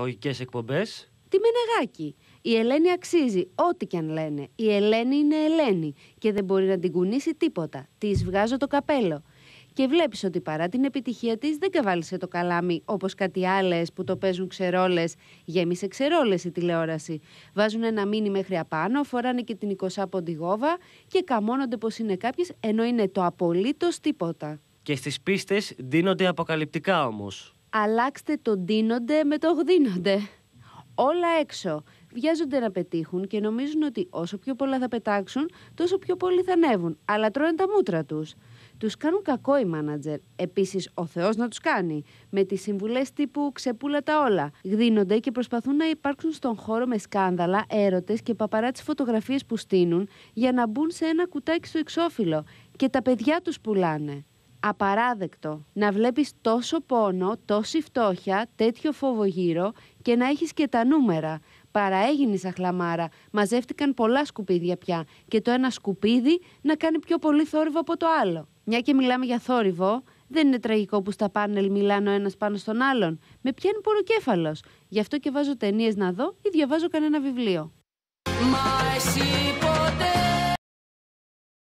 Αγωγικές εκπομπές. Τη μενεγάκι. Η Ελένη αξίζει ό,τι και αν λένε. Η Ελένη είναι Ελένη και δεν μπορεί να την κουνήσει τίποτα. Της βγάζω το καπέλο. Και βλέπεις ότι παρά την επιτυχία της δεν καβάλισε το καλάμι όπως κάτι άλλες που το παίζουν ξερόλες. Γέμισε ξερόλες η τηλεόραση. Βάζουν ένα μήνυμα μέχρι απάνω, φοράνε και την 20 ποντιγόβα και καμώνονται πως είναι κάποιες ενώ είναι το απολύτως τίποτα. Και στις πίστες δίνονται αποκαλυπτικά όμως αλλάξτε το ντύνονται με το γδύνονται. Όλα έξω. Βιάζονται να πετύχουν και νομίζουν ότι όσο πιο πολλά θα πετάξουν, τόσο πιο πολύ θα ανέβουν. Αλλά τρώνε τα μούτρα τους. Τους κάνουν κακό οι μάνατζερ. Επίσης, ο Θεός να τους κάνει. Με τις συμβουλές τύπου ξεπούλα τα όλα. Γδίνονται και προσπαθούν να υπάρξουν στον χώρο με σκάνδαλα, έρωτες και παπαράτσι φωτογραφίες που στείνουν για να μπουν σε ένα κουτάκι στο εξώφυλλο. Και τα παιδιά τους πουλάνε απαράδεκτο να βλέπεις τόσο πόνο, τόση φτώχεια, τέτοιο φόβο γύρω και να έχεις και τα νούμερα. Παραέγινε σαν χλαμάρα, μαζεύτηκαν πολλά σκουπίδια πια και το ένα σκουπίδι να κάνει πιο πολύ θόρυβο από το άλλο. Μια και μιλάμε για θόρυβο, δεν είναι τραγικό που στα πάνελ μιλάνε ο ένας πάνω στον άλλον. Με πιάνει πουροκέφαλος. Γι' αυτό και βάζω ταινίες να δω ή διαβάζω κανένα βιβλίο.